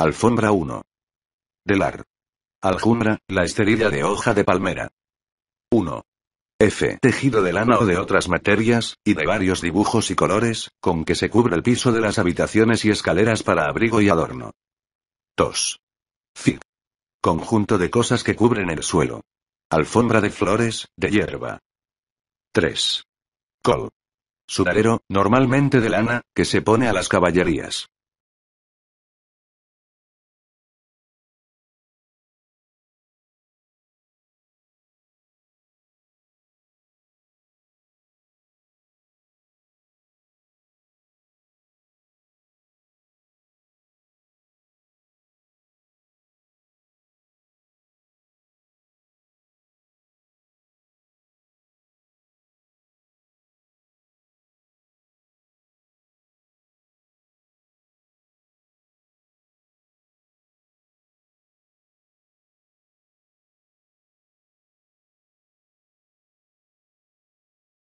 Alfombra 1. Delar. Aljumbra, la esterilla de hoja de palmera. 1. F. Tejido de lana o de otras materias, y de varios dibujos y colores, con que se cubre el piso de las habitaciones y escaleras para abrigo y adorno. 2. Fig. Conjunto de cosas que cubren el suelo. Alfombra de flores, de hierba. 3. Col. Sudadero, normalmente de lana, que se pone a las caballerías.